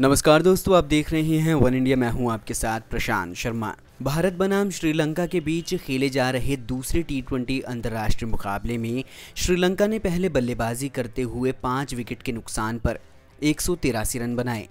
नमस्कार दोस्तों आप देख रहे हैं वन इंडिया मैं हूं आपके साथ प्रशांत शर्मा भारत बनाम श्रीलंका के बीच खेले जा रहे दूसरे टी ट्वेंटी अंतर्राष्ट्रीय मुकाबले में श्रीलंका ने पहले बल्लेबाजी करते हुए पाँच विकेट के नुकसान पर एक रन बनाए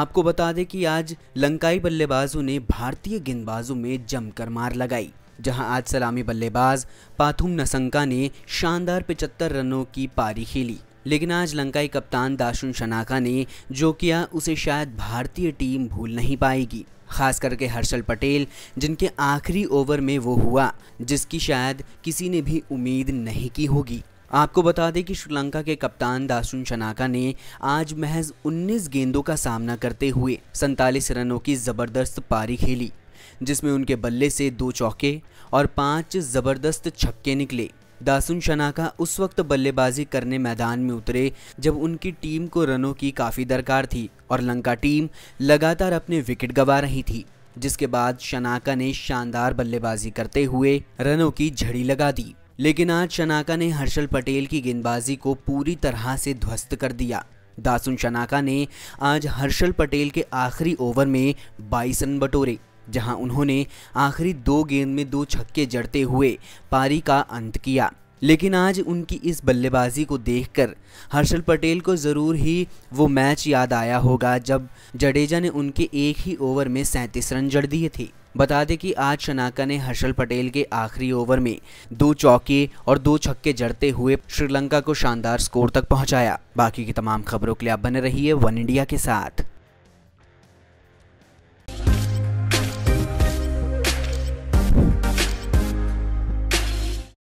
आपको बता दें कि आज लंकाई बल्लेबाजों ने भारतीय गेंदबाजों में जमकर मार लगाई जहां आज सलामी बल्लेबाज पाथुम नसंका ने शानदार पचहत्तर रनों की पारी खेली लेकिन आज लंकाई कप्तान दाशुन शनाका ने जो किया उसे शायद भारतीय टीम भूल नहीं पाएगी खास करके हर्षल पटेल जिनके आखिरी ओवर में वो हुआ जिसकी शायद किसी ने भी उम्मीद नहीं की होगी आपको बता दें कि श्रीलंका के कप्तान दासुन शनाका ने आज महज 19 गेंदों का सामना करते हुए सैतालीस रनों की ज़बरदस्त पारी खेली जिसमें उनके बल्ले से दो चौके और पांच ज़बरदस्त छक्के निकले दासुन शनाका उस वक्त बल्लेबाजी करने मैदान में उतरे जब उनकी टीम को रनों की काफ़ी दरकार थी और लंका टीम लगातार अपने विकेट गंवा रही थी जिसके बाद शनाका ने शानदार बल्लेबाजी करते हुए रनों की झड़ी लगा दी लेकिन आज शनाका ने हर्षल पटेल की गेंदबाजी को पूरी तरह से ध्वस्त कर दिया दासुन शनाका ने आज हर्षल पटेल के आखिरी ओवर में 22 रन बटोरे जहां उन्होंने आखिरी दो गेंद में दो छक्के जड़ते हुए पारी का अंत किया लेकिन आज उनकी इस बल्लेबाजी को देखकर हर्षल पटेल को ज़रूर ही वो मैच याद आया होगा जब जडेजा ने उनके एक ही ओवर में सैंतीस रन जड़ दिए थे बता दें कि आज शनाका ने हर्षल पटेल के आखिरी ओवर में दो चौके और दो छक्के जड़ते हुए श्रीलंका को शानदार स्कोर तक पहुंचाया। बाकी की तमाम खबरों के लिए आप बने रहिए वन इंडिया के साथ